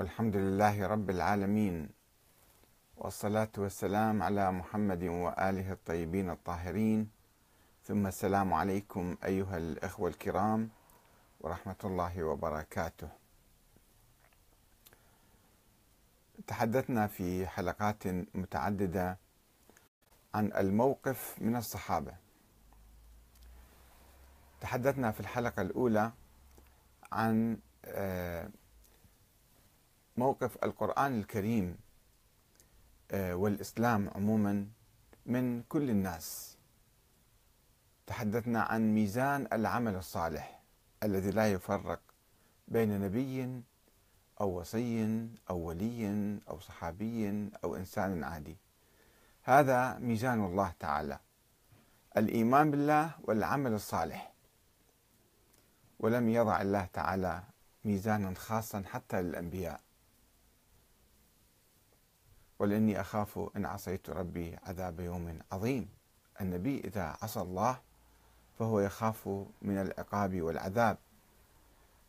والحمد لله رب العالمين والصلاة والسلام على محمد وآله الطيبين الطاهرين ثم السلام عليكم أيها الأخوة الكرام ورحمة الله وبركاته تحدثنا في حلقات متعددة عن الموقف من الصحابة تحدثنا في الحلقة الأولى عن آه، موقف القرآن الكريم آه، والإسلام عموما من كل الناس تحدثنا عن ميزان العمل الصالح الذي لا يفرق بين نبي أو وصي أو ولي أو صحابي أو إنسان عادي هذا ميزان الله تعالى الإيمان بالله والعمل الصالح ولم يضع الله تعالى ميزانا خاصا حتى للأنبياء قل إني اخاف ان عصيت ربي عذاب يوم عظيم النبي اذا عصى الله فهو يخاف من العقاب والعذاب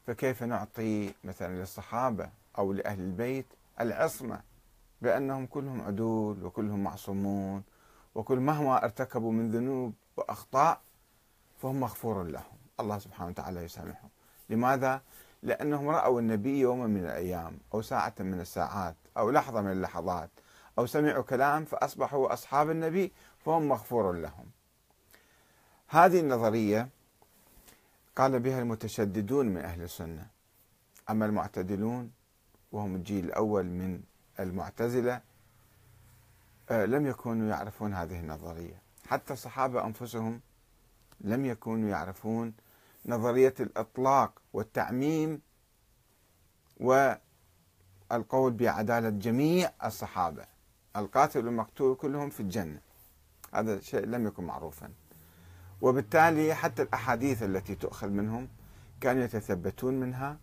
فكيف نعطي مثلا للصحابه او لاهل البيت العصمه بانهم كلهم عدول وكلهم معصومون وكل مهما ارتكبوا من ذنوب واخطاء فهم مغفور لهم الله سبحانه وتعالى يسامحهم لماذا؟ لأنهم رأوا النبي يوما من الأيام أو ساعة من الساعات أو لحظة من اللحظات أو سمعوا كلام فأصبحوا أصحاب النبي فهم مغفور لهم هذه النظرية قال بها المتشددون من أهل السنة أما المعتدلون وهم الجيل الأول من المعتزلة آه، لم يكونوا يعرفون هذه النظرية حتى الصحابة أنفسهم لم يكونوا يعرفون نظرية الإطلاق والتعميم والقول بعدالة جميع الصحابة القاتل والمقتول كلهم في الجنة هذا شيء لم يكن معروفا وبالتالي حتى الأحاديث التي تؤخذ منهم كانوا يتثبتون منها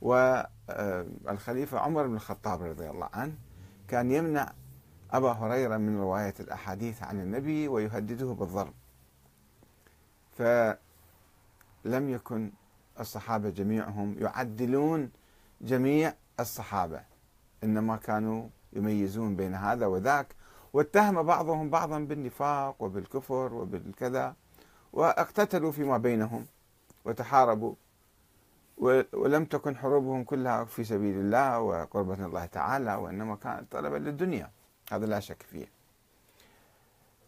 والخليفة آه، عمر بن الخطاب رضي الله عنه كان يمنع أبا هريرة من رواية الأحاديث عن النبي ويهدده بالضرب فلم يكن الصحابة جميعهم يعدلون جميع الصحابة إنما كانوا يميزون بين هذا وذاك واتهم بعضهم بعضا بالنفاق وبالكفر وبالكذا واقتتلوا فيما بينهم وتحاربوا ولم تكن حروبهم كلها في سبيل الله وقربة الله تعالى وإنما كانت طلبا للدنيا هذا لا شك فيه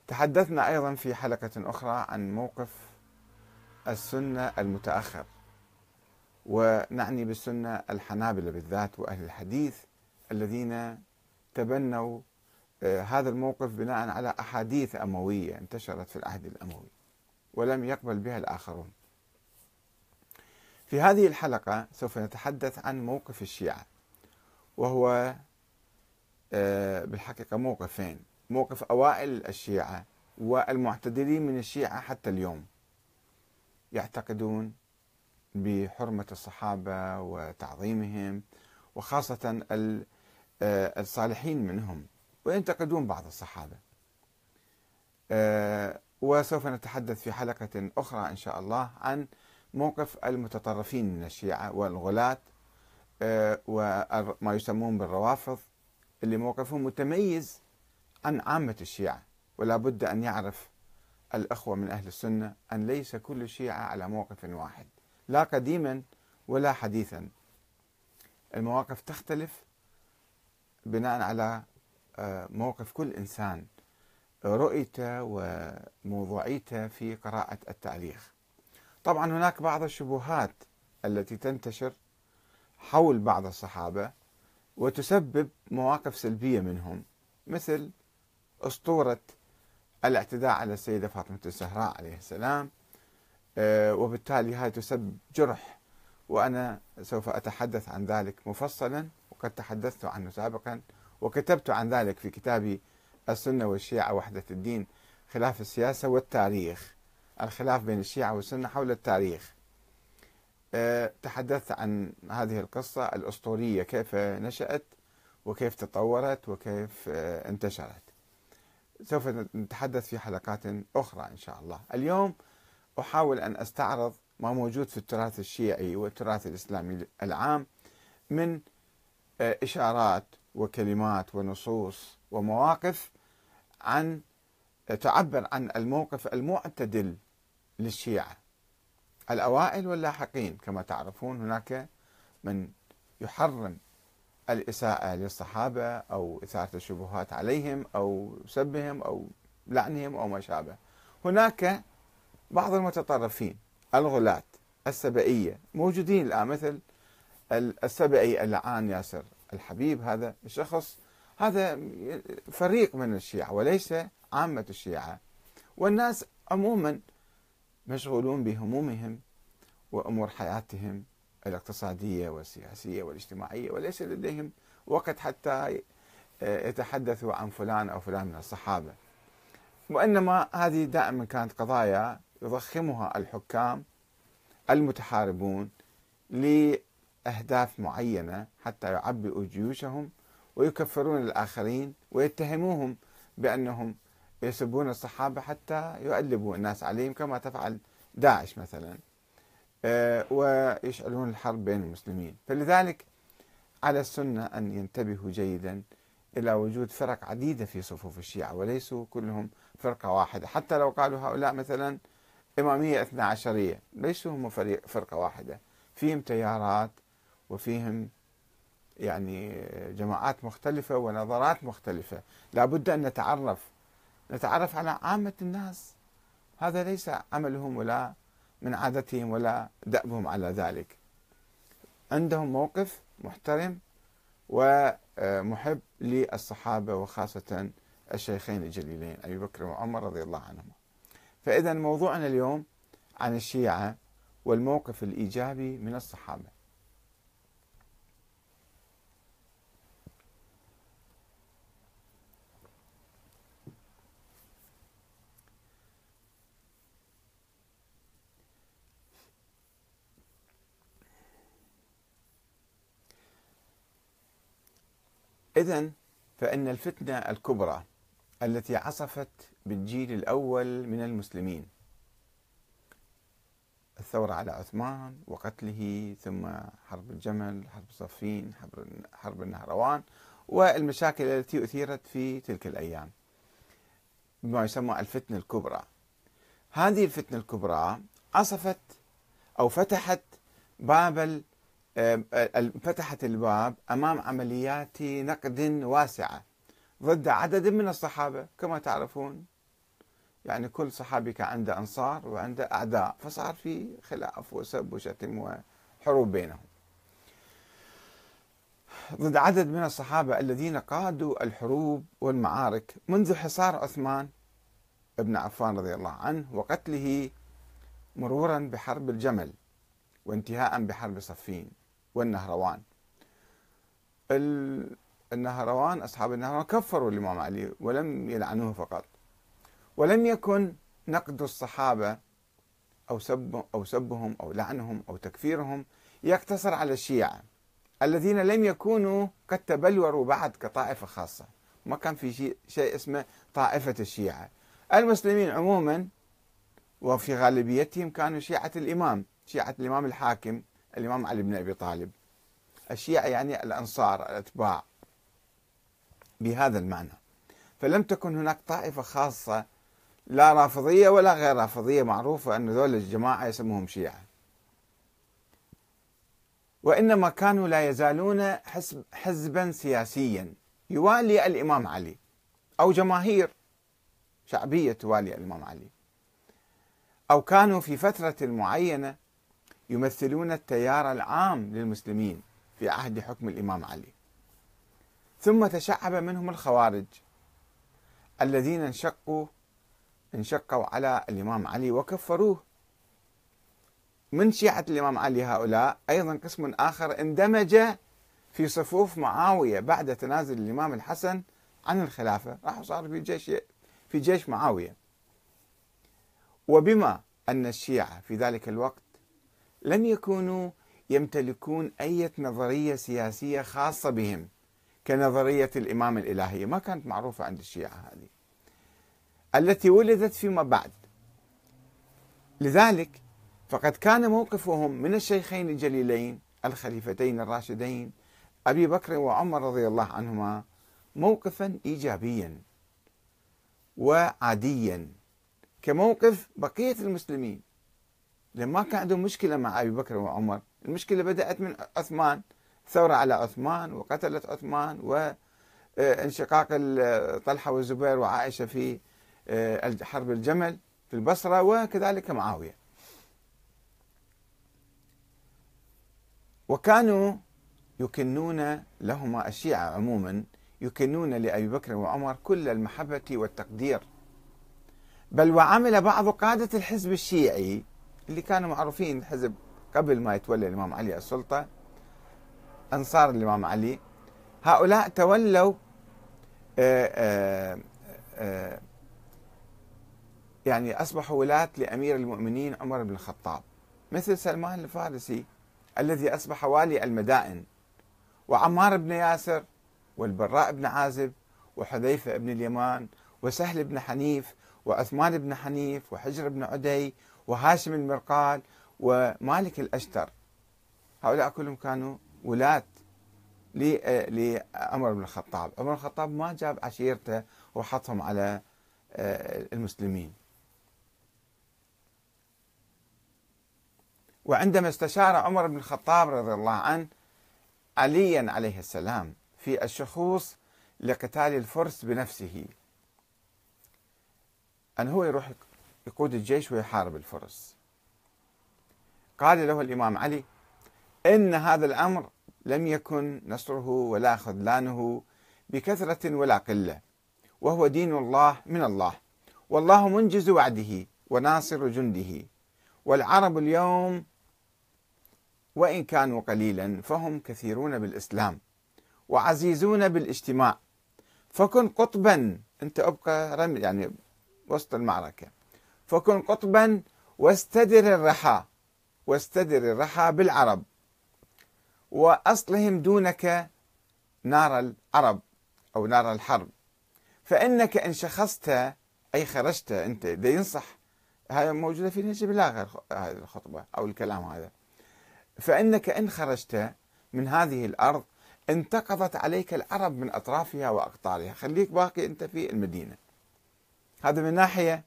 تحدثنا أيضا في حلقة أخرى عن موقف السنة المتأخر ونعني بالسنة الحنابلة بالذات وأهل الحديث الذين تبنوا آه، هذا الموقف بناء على أحاديث أموية انتشرت في العهد الأموي ولم يقبل بها الآخرون في هذه الحلقة سوف نتحدث عن موقف الشيعة وهو آه، بالحقيقة موقفين موقف أوائل الشيعة والمعتدلين من الشيعة حتى اليوم يعتقدون بحرمة الصحابة وتعظيمهم وخاصة آه، الصالحين منهم وينتقدون بعض الصحابة آه، وسوف نتحدث في حلقة أخرى إن شاء الله عن موقف المتطرفين من الشيعة والغلاة آه، وما يسمون بالروافض اللي موقفهم متميز عن عامة الشيعة ولا بد أن يعرف الأخوة من أهل السنة أن ليس كل الشيعة على موقف واحد لا قديما ولا حديثا المواقف تختلف بناء على آه، موقف كل انسان رؤيته وموضوعيته في قراءة التاريخ. طبعا هناك بعض الشبهات التي تنتشر حول بعض الصحابة وتسبب مواقف سلبية منهم مثل أسطورة الاعتداء على السيدة فاطمة الزهراء عليه السلام آه، وبالتالي هاي تسبب جرح وأنا سوف أتحدث عن ذلك مفصلا قد تحدثت عنه سابقا وكتبت عن ذلك في كتابي السنة والشيعة وحدة الدين خلاف السياسة والتاريخ الخلاف بين الشيعة والسنة حول التاريخ أه، تحدثت عن هذه القصة الأسطورية كيف نشأت وكيف تطورت وكيف أه، انتشرت سوف نتحدث في حلقات أخرى إن شاء الله اليوم أحاول أن أستعرض ما موجود في التراث الشيعي والتراث الإسلامي العام من اشارات وكلمات ونصوص ومواقف عن تعبر عن الموقف المعتدل للشيعه الاوائل واللاحقين كما تعرفون هناك من يحرم الاساءه للصحابه او اثاره الشبهات عليهم او سبهم او لعنهم او ما شابه هناك بعض المتطرفين الغلاة السبئيه موجودين الان مثل السبعي اللعان ياسر الحبيب هذا الشخص هذا فريق من الشيعة وليس عامة الشيعة والناس عموما مشغولون بهمومهم وأمور حياتهم الاقتصادية والسياسية والاجتماعية وليس لديهم وقت حتى يتحدثوا عن فلان أو فلان من الصحابة وإنما هذه دائما كانت قضايا يضخمها الحكام المتحاربون ل أهداف معينة حتى يعبئوا جيوشهم ويكفرون الآخرين ويتهموهم بأنهم يسبون الصحابة حتى يؤلبوا الناس عليهم كما تفعل داعش مثلا آه، ويشعلون الحرب بين المسلمين فلذلك على السنة أن ينتبهوا جيدا إلى وجود فرق عديدة في صفوف الشيعة وليسوا كلهم فرقة واحدة حتى لو قالوا هؤلاء مثلا إمامية اثنا عشرية ليسوا هم فرقة واحدة فيهم تيارات وفيهم يعني جماعات مختلفة ونظرات مختلفة لابد أن نتعرف نتعرف على عامة الناس هذا ليس عملهم ولا من عادتهم ولا دأبهم على ذلك عندهم موقف محترم ومحب للصحابة وخاصة الشيخين الجليلين أبي بكر وعمر رضي الله عنهما فإذا موضوعنا اليوم عن الشيعة والموقف الإيجابي من الصحابة إذا فإن الفتنة الكبرى التي عصفت بالجيل الأول من المسلمين الثورة على عثمان وقتله ثم حرب الجمل حرب صفين حرب, النهروان والمشاكل التي أثيرت في تلك الأيام بما يسمى الفتنة الكبرى هذه الفتنة الكبرى عصفت أو فتحت باب آه، فتحت الباب امام عمليات نقد واسعه ضد عدد من الصحابه كما تعرفون يعني كل صحابي كان عنده انصار وعنده اعداء فصار في خلاف وسب وشتم وحروب بينهم ضد عدد من الصحابه الذين قادوا الحروب والمعارك منذ حصار عثمان بن عفان رضي الله عنه وقتله مرورا بحرب الجمل وانتهاء بحرب صفين والنهروان النهروان أصحاب النهروان كفروا الإمام علي ولم يلعنوه فقط ولم يكن نقد الصحابة أو سب أو سبهم أو لعنهم أو تكفيرهم يقتصر على الشيعة الذين لم يكونوا قد تبلوروا بعد كطائفة خاصة ما كان في شيء, شيء اسمه طائفة الشيعة المسلمين عموما وفي غالبيتهم كانوا شيعة الإمام شيعة الإمام الحاكم الإمام علي بن أبي طالب الشيعة يعني الأنصار الأتباع بهذا المعنى فلم تكن هناك طائفة خاصة لا رافضية ولا غير رافضية معروفة أن ذول الجماعة يسموهم شيعة وإنما كانوا لا يزالون حسب حزبا سياسيا يوالي الإمام علي أو جماهير شعبية توالي الإمام علي أو كانوا في فترة معينة يمثلون التيار العام للمسلمين في عهد حكم الإمام علي ثم تشعب منهم الخوارج الذين انشقوا انشقوا على الإمام علي وكفروه من شيعة الإمام علي هؤلاء أيضا قسم آخر اندمج في صفوف معاوية بعد تنازل الإمام الحسن عن الخلافة راحوا صاروا في جيش في جيش معاوية وبما أن الشيعة في ذلك الوقت لم يكونوا يمتلكون أي نظرية سياسية خاصة بهم كنظرية الإمام الإلهية ما كانت معروفة عند الشيعة هذه التي ولدت فيما بعد لذلك فقد كان موقفهم من الشيخين الجليلين الخليفتين الراشدين أبي بكر وعمر رضي الله عنهما موقفا إيجابيا وعاديا كموقف بقية المسلمين ما كان عندهم مشكلة مع أبي بكر وعمر المشكلة بدأت من عثمان ثورة على عثمان وقتلة عثمان وانشقاق آه، آه، طلحة والزبير وعائشة في آه، حرب الجمل في البصرة وكذلك معاوية وكانوا يكنون لهما الشيعة عموما يكنون لأبي بكر وعمر كل المحبة والتقدير بل وعمل بعض قادة الحزب الشيعي اللي كانوا معروفين الحزب قبل ما يتولى الإمام علي السلطة أنصار الإمام علي هؤلاء تولوا آه، آه، آه، يعني أصبحوا ولاة لأمير المؤمنين عمر بن الخطاب مثل سلمان الفارسي الذي أصبح والي المدائن وعمار بن ياسر والبراء بن عازب وحذيفة بن اليمان وسهل بن حنيف وعثمان بن حنيف وحجر بن عدي وهاشم المرقال ومالك الأشتر هؤلاء كلهم كانوا ولاة لعمر بن الخطاب عمر بن الخطاب ما جاب عشيرته وحطهم على آه، المسلمين وعندما استشار عمر بن الخطاب رضي الله عنه عليا عليه السلام في الشخوص لقتال الفرس بنفسه أن هو يروح يقود الجيش ويحارب الفرس قال له الإمام علي إن هذا الأمر لم يكن نصره ولا خذلانه بكثرة ولا قلة وهو دين الله من الله والله منجز وعده وناصر جنده والعرب اليوم وإن كانوا قليلا فهم كثيرون بالإسلام وعزيزون بالاجتماع فكن قطبا أنت أبقى رمي يعني وسط المعركة فكن قطبا واستدر الرحى واستدر الرحى بالعرب وأصلهم دونك نار العرب أو نار الحرب فإنك إن شخصت أي خرجت أنت ده ينصح هاي موجودة في نجيب الآخر هذه الخطبة أو الكلام هذا فإنك إن خرجت من هذه الأرض انتقضت عليك العرب من أطرافها وأقطارها خليك باقي أنت في المدينة هذا من ناحية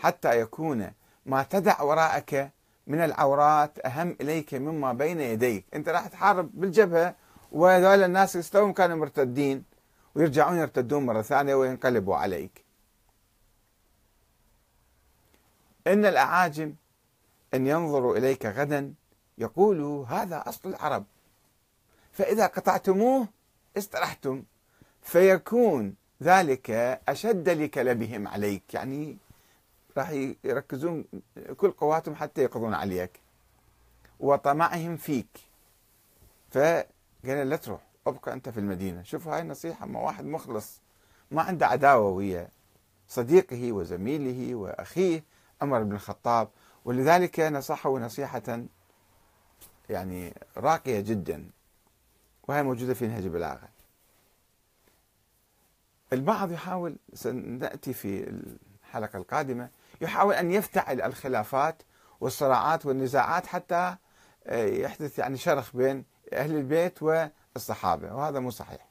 حتى يكون ما تدع وراءك من العورات أهم إليك مما بين يديك أنت راح تحارب بالجبهة وهذول الناس يستوون كانوا مرتدين ويرجعون يرتدون مرة ثانية وينقلبوا عليك إن الأعاجم أن ينظروا إليك غدا يقولوا هذا أصل العرب فإذا قطعتموه استرحتم فيكون ذلك أشد لكلبهم عليك يعني راح يركزون كل قواتهم حتى يقضون عليك وطمعهم فيك فقال لا تروح ابقى انت في المدينه شوفوا هاي النصيحه ما واحد مخلص ما عنده عداوه ويا صديقه وزميله واخيه عمر بن الخطاب ولذلك نصحه نصيحه يعني راقيه جدا وهي موجوده في نهج البلاغه البعض يحاول سناتي في الحلقه القادمه يحاول أن يفتعل الخلافات والصراعات والنزاعات حتى آه، يحدث يعني شرخ بين أهل البيت والصحابة وهذا مو صحيح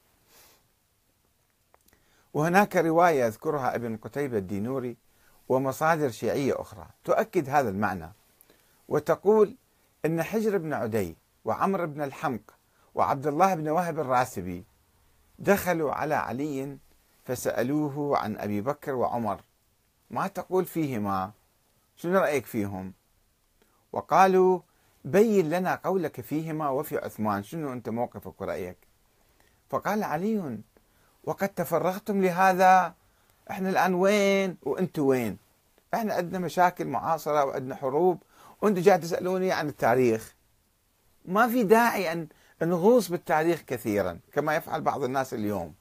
وهناك رواية يذكرها ابن قتيبة الدينوري ومصادر شيعية أخرى تؤكد هذا المعنى وتقول أن حجر بن عدي وعمر بن الحمق وعبد الله بن وهب الراسبي دخلوا على علي فسألوه عن أبي بكر وعمر ما تقول فيهما شنو رأيك فيهم وقالوا بين لنا قولك فيهما وفي عثمان شنو أنت موقفك ورأيك فقال علي وقد تفرغتم لهذا احنا الآن وين وانتم وين احنا عندنا مشاكل معاصرة وعندنا حروب وانتم جاي تسألوني عن التاريخ ما في داعي أن نغوص بالتاريخ كثيرا كما يفعل بعض الناس اليوم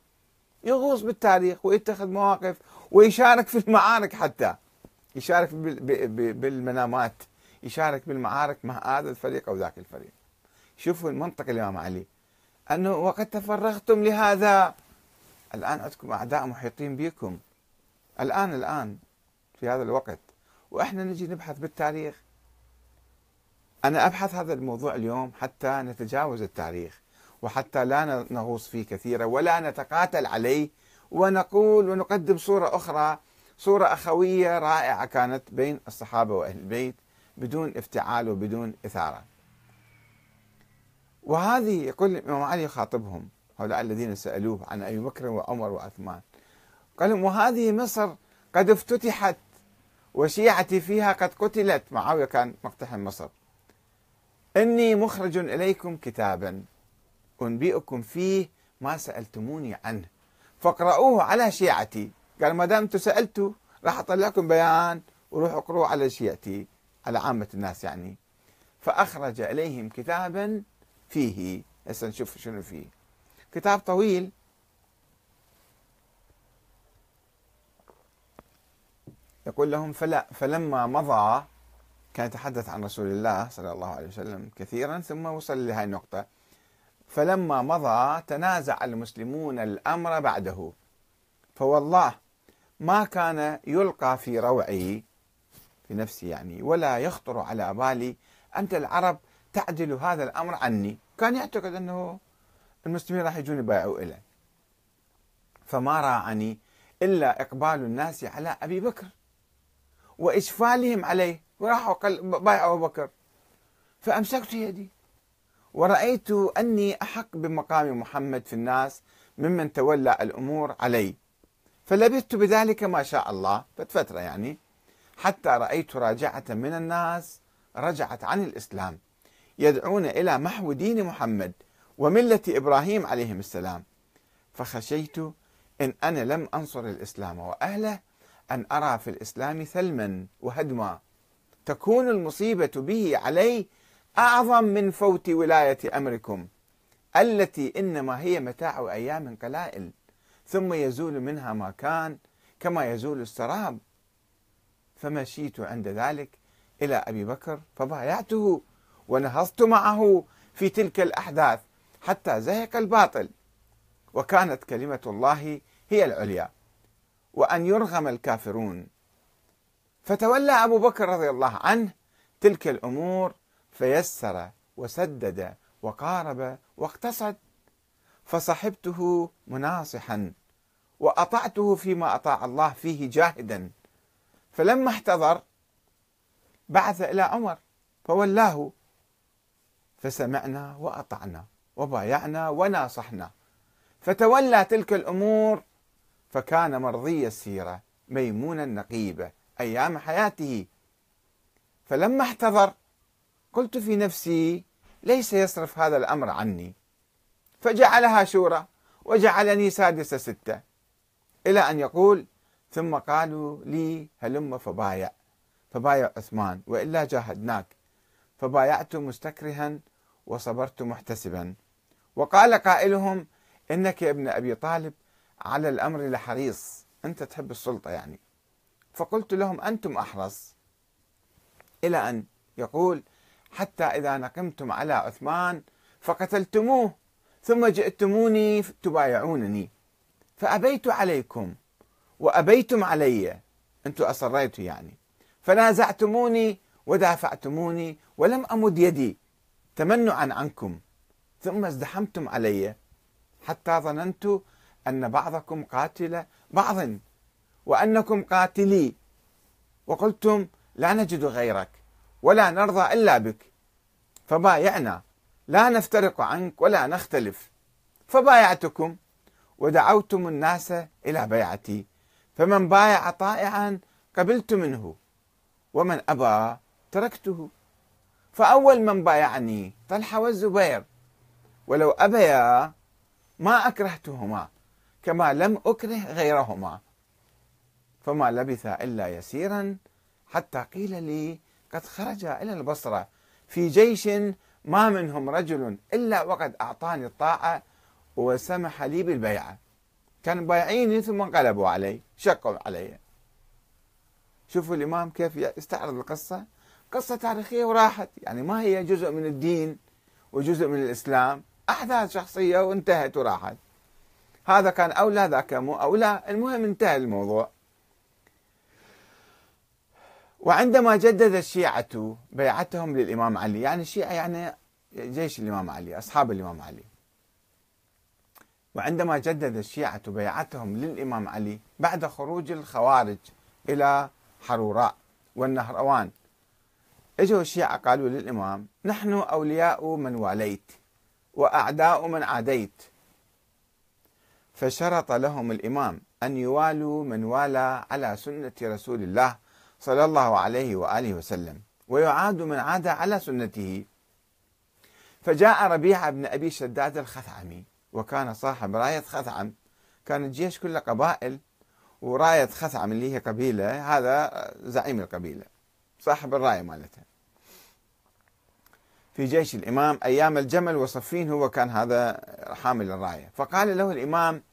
يغوص بالتاريخ ويتخذ مواقف ويشارك في المعارك حتى يشارك بالمنامات يشارك بالمعارك مع هذا الفريق أو ذاك الفريق شوفوا المنطق الإمام علي أنه وقد تفرغتم لهذا الآن عندكم أعداء محيطين بكم الآن الآن في هذا الوقت وإحنا نجي نبحث بالتاريخ أنا أبحث هذا الموضوع اليوم حتى نتجاوز التاريخ وحتى لا نغوص فيه كثيرا ولا نتقاتل عليه ونقول ونقدم صورة أخرى صورة أخوية رائعة كانت بين الصحابة وأهل البيت بدون افتعال وبدون إثارة وهذه يقول الإمام علي يخاطبهم هؤلاء الذين سألوه عن أبي بكر وعمر وعثمان قال لهم وهذه مصر قد افتتحت وشيعتي فيها قد قتلت معاوية كان مقتحم مصر إني مخرج إليكم كتابا أنبئكم فيه ما سألتموني عنه فاقرؤوه على شيعتي قال ما دام انتم سالتوا راح اطلع لكم بيان وروحوا اقروه على شيعتي على عامه الناس يعني فاخرج اليهم كتابا فيه هسه نشوف شنو فيه كتاب طويل يقول لهم فلا فلما مضى كان يتحدث عن رسول الله صلى الله عليه وسلم كثيرا ثم وصل لهذه النقطة فلما مضى تنازع المسلمون الأمر بعده فوالله ما كان يلقى في روعي في نفسي يعني ولا يخطر على بالي أنت العرب تعدل هذا الأمر عني كان يعتقد أنه المسلمين راح يجون يبايعوا إليه فما راعني إلا إقبال الناس على أبي بكر وإسفالهم عليه وراحوا بايعوا أبو بكر فأمسكت يدي ورأيت أني أحق بمقام محمد في الناس ممن تولى الأمور علي فلبثت بذلك ما شاء الله فترة يعني حتى رأيت راجعة من الناس رجعت عن الإسلام يدعون إلى محو دين محمد وملة إبراهيم عليهم السلام فخشيت إن أنا لم أنصر الإسلام وأهله أن أرى في الإسلام ثلما وهدما تكون المصيبة به علي أعظم من فوت ولاية أمركم التي إنما هي متاع أيام قلائل ثم يزول منها ما كان كما يزول السراب فمشيت عند ذلك إلى أبي بكر فبايعته ونهضت معه في تلك الأحداث حتى زهق الباطل وكانت كلمة الله هي العليا وأن يرغم الكافرون فتولى أبو بكر رضي الله عنه تلك الأمور فيسر وسدد وقارب واقتصد فصحبته مناصحا واطعته فيما اطاع الله فيه جاهدا فلما احتضر بعث الى عمر فولاه فسمعنا واطعنا وبايعنا وناصحنا فتولى تلك الامور فكان مرضي السيره ميمونا نقيبه ايام حياته فلما احتضر قلت في نفسي ليس يصرف هذا الأمر عني فجعلها شورى وجعلني سادسة ستة إلى أن يقول ثم قالوا لي هلم فبايع فبايع عثمان وإلا جاهدناك فبايعت مستكرها وصبرت محتسبا وقال قائلهم إنك يا ابن أبي طالب على الأمر لحريص أنت تحب السلطة يعني فقلت لهم أنتم أحرص إلى أن يقول حتى إذا نقمتم على عثمان فقتلتموه ثم جئتموني تبايعونني فأبيت عليكم وأبيتم علي أنتم أصريتوا يعني فنازعتموني ودافعتموني ولم أمد يدي تمنعا عنكم ثم ازدحمتم علي حتى ظننت أن بعضكم قاتل بعض وأنكم قاتلي وقلتم لا نجد غيرك ولا نرضى إلا بك فبايعنا لا نفترق عنك ولا نختلف فبايعتكم ودعوتم الناس إلى بيعتي فمن بايع طائعا قبلت منه ومن أبى تركته فأول من بايعني طلحة والزبير ولو أبيا ما أكرهتهما كما لم أكره غيرهما فما لبث إلا يسيرا حتى قيل لي قد خرج إلى البصرة في جيش ما منهم رجل إلا وقد أعطاني الطاعة وسمح لي بالبيعة كانوا بايعيني ثم انقلبوا علي شقوا علي شوفوا الإمام كيف يستعرض القصة قصة تاريخية وراحت يعني ما هي جزء من الدين وجزء من الإسلام أحداث شخصية وانتهت وراحت هذا كان أولى ذاك مو أولى المهم انتهى الموضوع وعندما جدد الشيعة بيعتهم للإمام علي يعني الشيعة يعني جيش الإمام علي أصحاب الإمام علي وعندما جدد الشيعة بيعتهم للإمام علي بعد خروج الخوارج إلى حروراء والنهروان اجوا الشيعة قالوا للإمام نحن أولياء من واليت وأعداء من عاديت فشرط لهم الإمام أن يوالوا من والى على سنة رسول الله صلى الله عليه واله وسلم ويعاد من عاد على سنته فجاء ربيعه بن ابي شداد الخثعمي وكان صاحب رايه خثعم كان الجيش كله قبائل ورايه خثعم اللي هي قبيله هذا زعيم القبيله صاحب الرايه مالتها في جيش الامام ايام الجمل وصفين هو كان هذا حامل الرايه فقال له الامام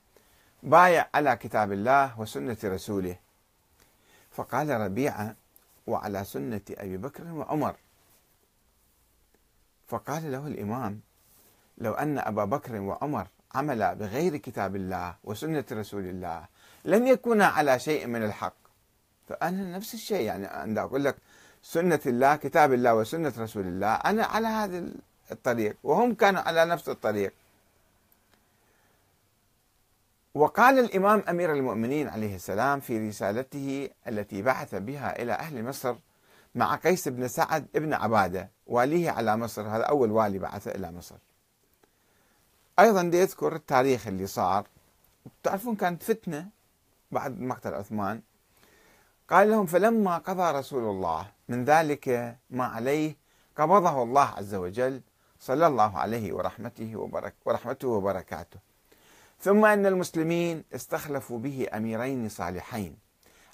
بايع على كتاب الله وسنه رسوله فقال ربيعة وعلى سنة أبي بكر وعمر فقال له الإمام لو أن أبا بكر وعمر عملا بغير كتاب الله وسنة رسول الله لن يكونا على شيء من الحق فأنا نفس الشيء يعني أنا أقول لك سنة الله كتاب الله وسنة رسول الله أنا على هذا الطريق وهم كانوا على نفس الطريق وقال الإمام أمير المؤمنين عليه السلام في رسالته التي بعث بها إلى أهل مصر مع قيس بن سعد بن عبادة واليه على مصر هذا أول والي بعث إلى مصر أيضا دي أذكر التاريخ اللي صار تعرفون كانت فتنة بعد مقتل عثمان قال لهم فلما قضى رسول الله من ذلك ما عليه قبضه الله عز وجل صلى الله عليه ورحمته وبرك ورحمته وبركاته ثم أن المسلمين استخلفوا به أميرين صالحين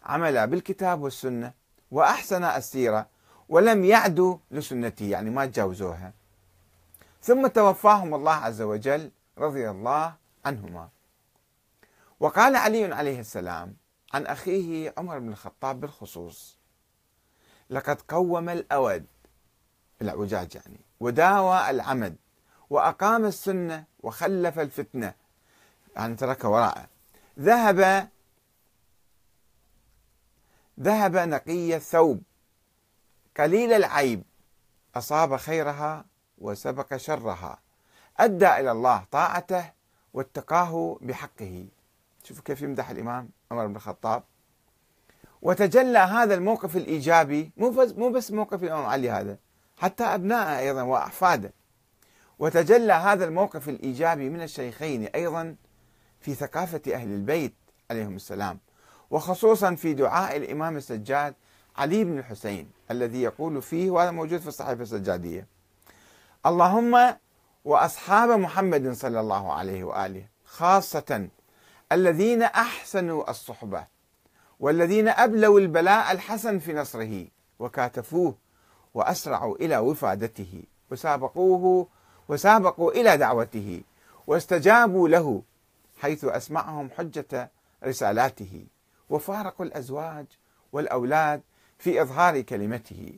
عملا بالكتاب والسنة وأحسنا السيرة ولم يعدوا لسنته يعني ما تجاوزوها ثم توفاهم الله عز وجل رضي الله عنهما وقال علي عليه السلام عن أخيه عمر بن الخطاب بالخصوص لقد قوم الأود العجاج يعني وداوى العمد وأقام السنة وخلف الفتنة يعني ترك وراءه ذهب ذهب نقي الثوب قليل العيب أصاب خيرها وسبق شرها أدى إلى الله طاعته واتقاه بحقه شوفوا كيف يمدح الإمام عمر بن الخطاب وتجلى هذا الموقف الإيجابي مو مو بس موقف الإمام علي هذا حتى أبنائه أيضا وأحفاده وتجلى هذا الموقف الإيجابي من الشيخين أيضا في ثقافة أهل البيت عليهم السلام وخصوصا في دعاء الإمام السجاد علي بن الحسين الذي يقول فيه وهذا موجود في الصحيفة السجادية اللهم وأصحاب محمد صلى الله عليه وآله خاصة الذين أحسنوا الصحبة والذين أبلوا البلاء الحسن في نصره وكاتفوه وأسرعوا إلى وفادته وسابقوه وسابقوا إلى دعوته واستجابوا له حيث أسمعهم حجة رسالاته وفارقوا الأزواج والأولاد في إظهار كلمته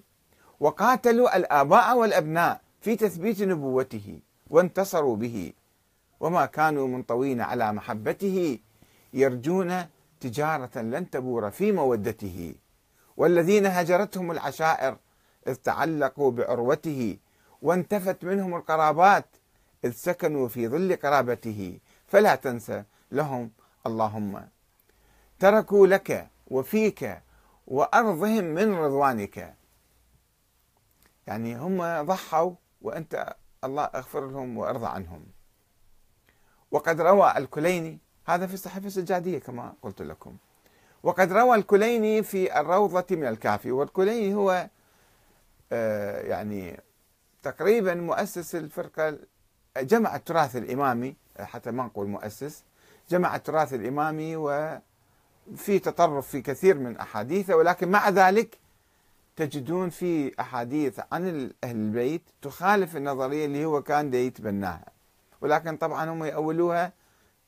وقاتلوا الآباء والأبناء في تثبيت نبوته وانتصروا به وما كانوا منطوين على محبته يرجون تجارة لن تبور في مودته والذين هجرتهم العشائر إذ تعلقوا بعروته وانتفت منهم القرابات إذ سكنوا في ظل قرابته فلا تنسى لهم اللهم تركوا لك وفيك وأرضهم من رضوانك يعني هم ضحوا وأنت الله اغفر لهم وارضى عنهم وقد روى الكليني هذا في الصحيفة السجادية كما قلت لكم وقد روى الكليني في الروضة من الكافي والكليني هو آه، يعني تقريبا مؤسس الفرقة جمع التراث الإمامي حتى ما نقول مؤسس جمع التراث الإمامي وفي تطرف في كثير من أحاديثه ولكن مع ذلك تجدون في أحاديث عن أهل البيت تخالف النظرية اللي هو كان يتبناها ولكن طبعا هم يأولوها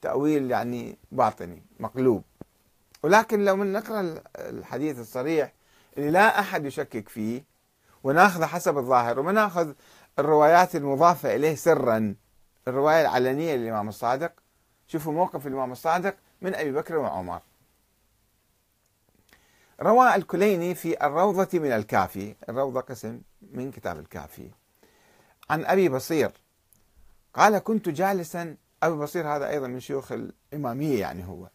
تأويل يعني باطني مقلوب ولكن لو من نقرأ الحديث الصريح اللي لا أحد يشكك فيه وناخذه حسب الظاهر وما ناخذ الروايات المضافة إليه سراً الرواية العلنية للإمام الصادق شوفوا موقف الإمام الصادق من أبي بكر وعمر روى الكليني في الروضة من الكافي الروضة قسم من كتاب الكافي عن أبي بصير قال كنت جالسا أبي بصير هذا أيضا من شيوخ الإمامية يعني هو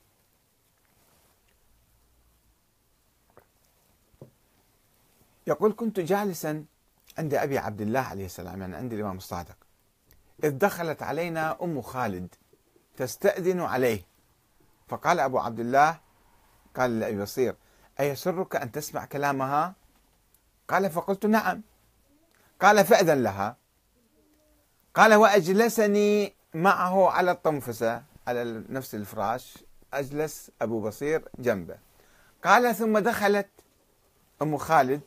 يقول كنت جالسا عند أبي عبد الله عليه السلام يعني عند الإمام الصادق إذ دخلت علينا أم خالد تستأذن عليه فقال أبو عبد الله قال لأبي بصير أيسرك أن تسمع كلامها قال فقلت نعم قال فأذن لها قال وأجلسني معه على الطنفسة على نفس الفراش أجلس أبو بصير جنبه قال ثم دخلت أم خالد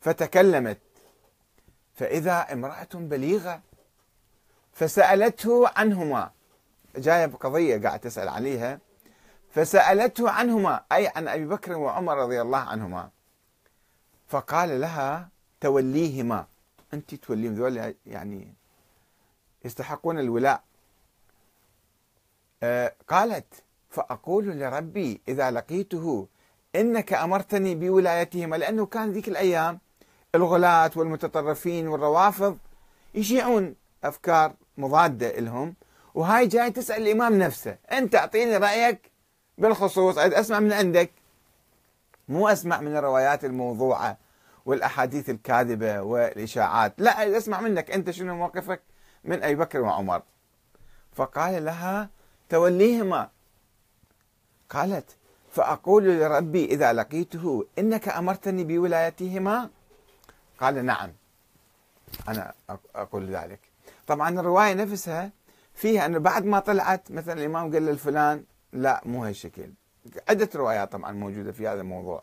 فتكلمت فإذا امرأة بليغة فسألته عنهما جاية بقضية قاعد تسأل عليها فسألته عنهما أي عن أبي بكر وعمر رضي الله عنهما فقال لها توليهما أنت توليهم ذول يعني يستحقون الولاء آه، قالت فأقول لربي إذا لقيته إنك أمرتني بولايتهما لأنه كان ذيك الأيام الغلاة والمتطرفين والروافض يشيعون افكار مضاده لهم وهاي جاي تسال الامام نفسه انت اعطيني رايك بالخصوص اسمع من عندك مو اسمع من الروايات الموضوعه والاحاديث الكاذبه والاشاعات لا اسمع منك انت شنو موقفك من ابي بكر وعمر فقال لها توليهما قالت فاقول لربي اذا لقيته انك امرتني بولايتهما قال نعم انا اقول ذلك طبعا الرواية نفسها فيها أنه بعد ما طلعت مثلا الإمام قال للفلان لا مو هالشكل عدة روايات طبعا موجودة في هذا الموضوع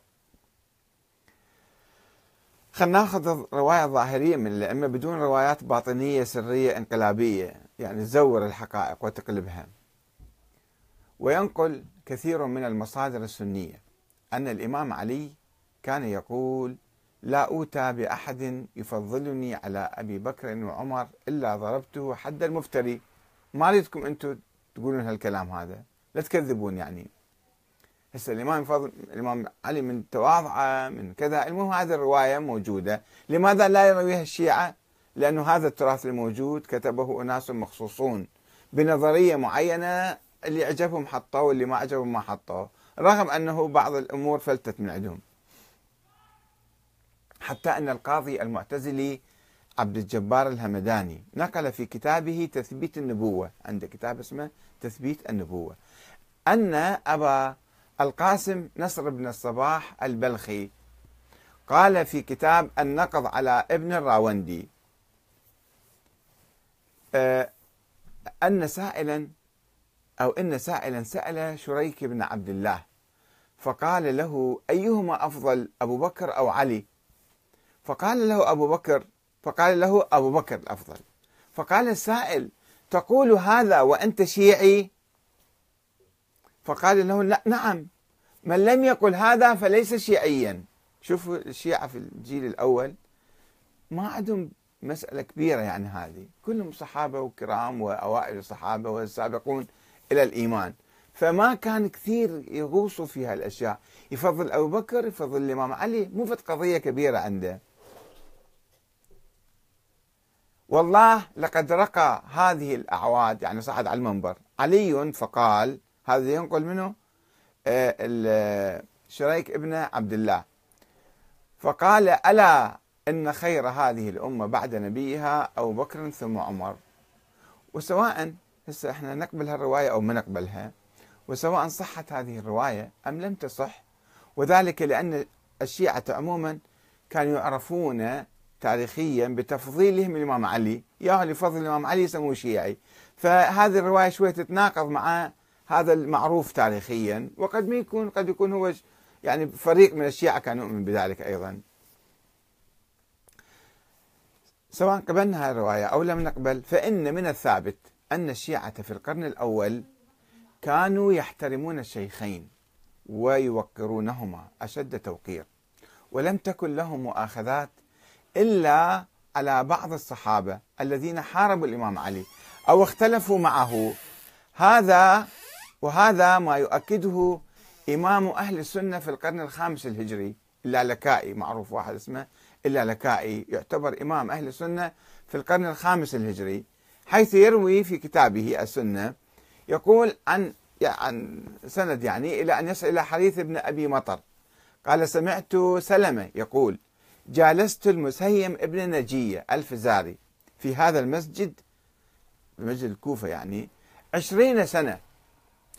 خلينا ناخذ رواية ظاهرية من الأئمة بدون روايات باطنية سرية انقلابية يعني تزور الحقائق وتقلبها وينقل كثير من المصادر السنية أن الإمام علي كان يقول لا أوتى بأحد يفضلني على أبي بكر وعمر إلا ضربته حد المفتري ما ريدكم أنتم تقولون هالكلام هذا لا تكذبون يعني هسه الإمام فضل الإمام علي من تواضعه من كذا المهم هذه الرواية موجودة لماذا لا يرويها الشيعة لأنه هذا التراث الموجود كتبه أناس مخصوصون بنظرية معينة اللي عجبهم حطوه واللي ما عجبهم ما حطوه رغم أنه بعض الأمور فلتت من عندهم حتى أن القاضي المعتزلي عبد الجبار الهمداني نقل في كتابه تثبيت النبوة عند كتاب اسمه تثبيت النبوة أن أبا القاسم نصر بن الصباح البلخي قال في كتاب النقض على ابن الراوندي آه، أن سائلا أو إن سائلا سأل شريك بن عبد الله فقال له أيهما أفضل أبو بكر أو علي فقال له أبو بكر فقال له أبو بكر الأفضل فقال السائل تقول هذا وأنت شيعي فقال له لا نعم من لم يقل هذا فليس شيعيا شوفوا الشيعة في الجيل الأول ما عندهم مسألة كبيرة يعني هذه كلهم صحابة وكرام وأوائل الصحابة والسابقون إلى الإيمان فما كان كثير يغوصوا في هالأشياء يفضل أبو بكر يفضل الإمام علي مو قضية كبيرة عنده والله لقد رقى هذه الأعواد يعني صعد على المنبر علي فقال هذا ينقل منه آه، شريك ابن عبد الله فقال ألا إن خير هذه الأمة بعد نبيها أبو بكر ثم عمر وسواء هسه احنا نقبل هالرواية أو ما نقبلها وسواء صحت هذه الرواية أم لم تصح وذلك لأن الشيعة عموما كانوا يعرفون تاريخيا بتفضيلهم الإمام علي يعني اللي فضل الإمام علي يسموه شيعي فهذه الرواية شوية تتناقض مع هذا المعروف تاريخيا وقد ما يكون قد يكون هو يعني فريق من الشيعة كان يؤمن بذلك أيضا سواء قبلنا هذه الرواية أو لم نقبل فإن من الثابت أن الشيعة في القرن الأول كانوا يحترمون الشيخين ويوقرونهما أشد توقير ولم تكن لهم مؤاخذات إلا على بعض الصحابة الذين حاربوا الإمام علي أو اختلفوا معه هذا وهذا ما يؤكده إمام أهل السنة في القرن الخامس الهجري إلا لكائي معروف واحد اسمه إلا لكائي يعتبر إمام أهل السنة في القرن الخامس الهجري حيث يروي في كتابه السنة يقول عن عن سند يعني إلى أن يصل إلى حديث ابن أبي مطر قال سمعت سلمة يقول جالست المسيم ابن نجية الفزاري في هذا المسجد مسجد الكوفة يعني عشرين سنة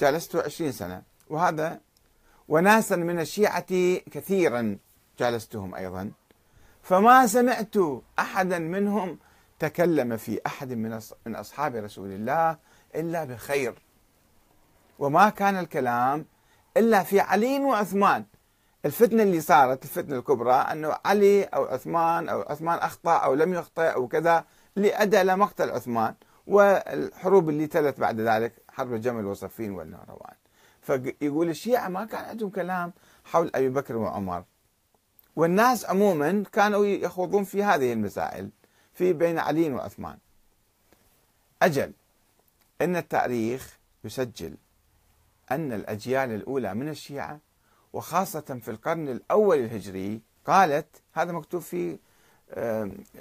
جالست عشرين سنة وهذا وناسا من الشيعة كثيرا جالستهم أيضا فما سمعت أحدا منهم تكلم في أحد من أصحاب رسول الله إلا بخير وما كان الكلام إلا في علي وعثمان الفتنه اللي صارت الفتنه الكبرى انه علي او عثمان او عثمان اخطا او لم يخطئ او كذا اللي ادى الى مقتل عثمان والحروب اللي تلت بعد ذلك حرب الجمل وصفين والنهروان فيقول الشيعه ما كان عندهم كلام حول ابي بكر وعمر والناس عموما كانوا يخوضون في هذه المسائل في بين علي وعثمان اجل ان التاريخ يسجل ان الاجيال الاولى من الشيعه وخاصة في القرن الأول الهجري قالت هذا مكتوب في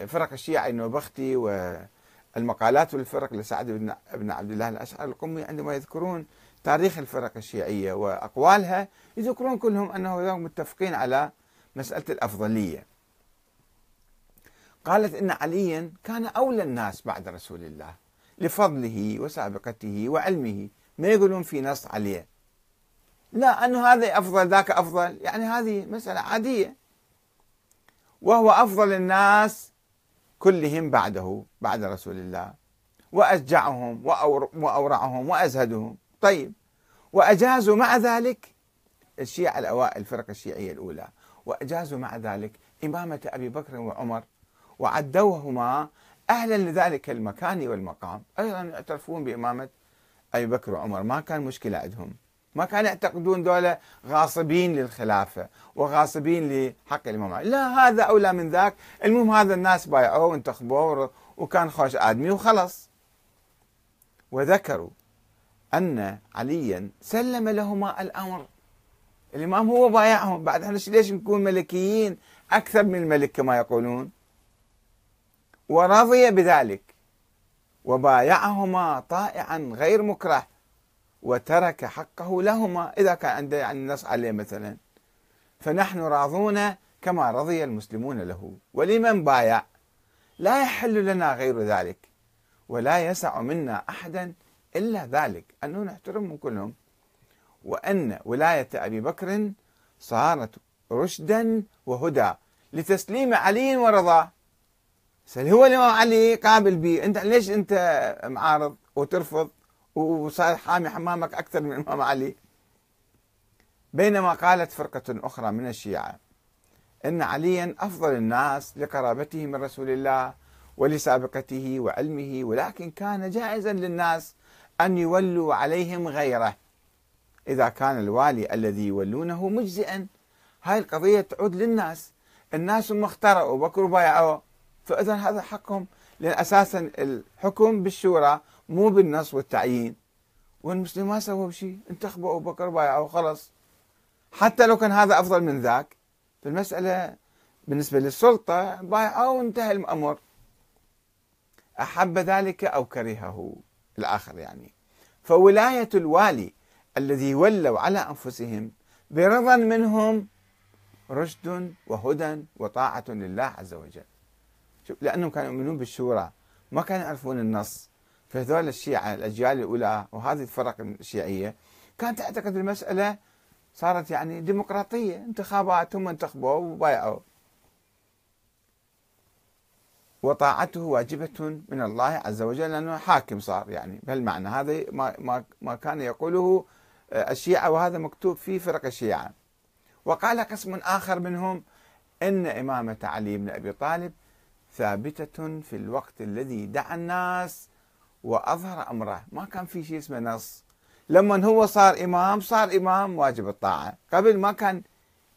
فرق الشيعة النوبختي والمقالات والفرق لسعد بن عبد الله الأشعري القمي عندما يذكرون تاريخ الفرق الشيعية وأقوالها يذكرون كلهم أنهم متفقين على مسألة الأفضلية قالت إن عليا كان أولى الناس بعد رسول الله لفضله وسابقته وعلمه ما يقولون في نص عليه لا أنه هذا أفضل ذاك أفضل يعني هذه مسألة عادية وهو أفضل الناس كلهم بعده بعد رسول الله وأشجعهم وأورعهم وأزهدهم طيب وأجازوا مع ذلك الشيعة الأوائل الفرقة الشيعية الأولى وأجازوا مع ذلك إمامة أبي بكر وعمر وعدوهما أهلا لذلك المكان والمقام أيضا يعترفون بإمامة أبي بكر وعمر ما كان مشكلة عندهم ما كانوا يعتقدون ذولا غاصبين للخلافة وغاصبين لحق الإمام لا هذا أولى من ذاك المهم هذا الناس بايعوه وانتخبوه وكان خوش آدمي وخلص وذكروا أن عليا سلم لهما الأمر الإمام هو بايعهم بعد احنا ليش نكون ملكيين أكثر من الملك كما يقولون ورضي بذلك وبايعهما طائعا غير مكره وترك حقه لهما إذا كان عند يعني نص عليه مثلا فنحن راضون كما رضي المسلمون له ولمن بايع لا يحل لنا غير ذلك ولا يسع منا أحدا إلا ذلك أنه نحترمهم كلهم وأن ولاية أبي بكر صارت رشدا وهدى لتسليم علي ورضاه هو الإمام علي قابل بي أنت ليش أنت معارض وترفض وصار حامي حمامك أكثر من الإمام علي بينما قالت فرقة أخرى من الشيعة أن عليا أفضل الناس لقرابته من رسول الله ولسابقته وعلمه ولكن كان جائزا للناس أن يولوا عليهم غيره إذا كان الوالي الذي يولونه مجزئا هاي القضية تعود للناس الناس هم اخترعوا بكروا بايعوا فإذا هذا حقهم لأن أساسا الحكم بالشورى مو بالنص والتعيين والمسلمين ما سووا شيء انتخبوا ابو بكر بايعوا خلص حتى لو كان هذا افضل من ذاك فالمساله بالنسبه للسلطه بايعوا وانتهى الامر احب ذلك او كرهه الاخر يعني فولايه الوالي الذي ولوا على انفسهم برضا منهم رشد وهدى وطاعه لله عز وجل شوف لانهم كانوا يؤمنون بالشورى ما كانوا يعرفون النص فهذول الشيعة الأجيال الأولى وهذه الفرق الشيعية كانت تعتقد المسألة صارت يعني ديمقراطية انتخابات هم انتخبوا وبايعوا وطاعته واجبة من الله عز وجل لأنه حاكم صار يعني بهالمعنى هذا ما, ما كان يقوله آه، الشيعة وهذا مكتوب في فرق الشيعة وقال قسم آخر منهم إن إمامة علي بن أبي طالب ثابتة في الوقت الذي دعا الناس واظهر امره ما كان في شيء اسمه نص لما هو صار امام صار امام واجب الطاعه قبل ما كان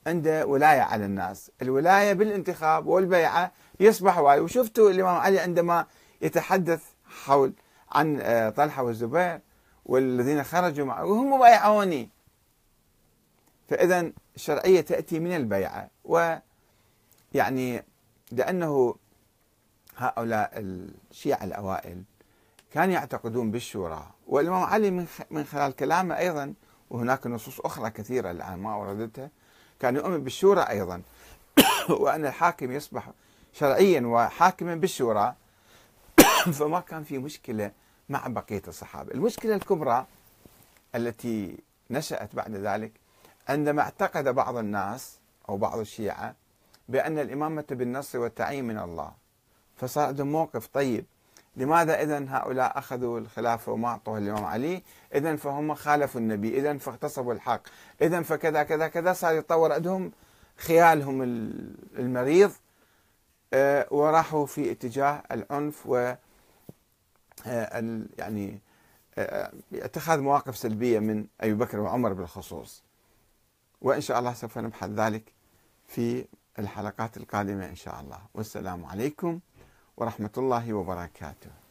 عنده ولايه على الناس الولايه بالانتخاب والبيعه يصبح والي وشفتوا الامام علي عندما يتحدث حول عن آه، طلحه والزبير والذين خرجوا معه وهم بايعوني فاذا الشرعيه تاتي من البيعه و يعني لانه هؤلاء الشيعة الأوائل كان يعتقدون بالشورى والإمام علي من خلال كلامه أيضا وهناك نصوص أخرى كثيرة الآن ما أوردتها كان يؤمن بالشورى أيضا وأن الحاكم يصبح شرعيا وحاكما بالشورى فما كان في مشكلة مع بقية الصحابة المشكلة الكبرى التي نشأت بعد ذلك عندما اعتقد بعض الناس أو بعض الشيعة بأن الإمامة بالنص والتعيين من الله فصار عندهم موقف طيب لماذا إذا هؤلاء أخذوا الخلافة وما أعطوها الإمام علي إذا فهم خالفوا النبي إذا فاغتصبوا الحق إذا فكذا كذا كذا صار يتطور عندهم خيالهم المريض آه، وراحوا في اتجاه العنف و آه، يعني آه، اتخاذ مواقف سلبية من أبي بكر وعمر بالخصوص وإن شاء الله سوف نبحث ذلك في الحلقات القادمة إن شاء الله والسلام عليكم ورحمة الله وبركاته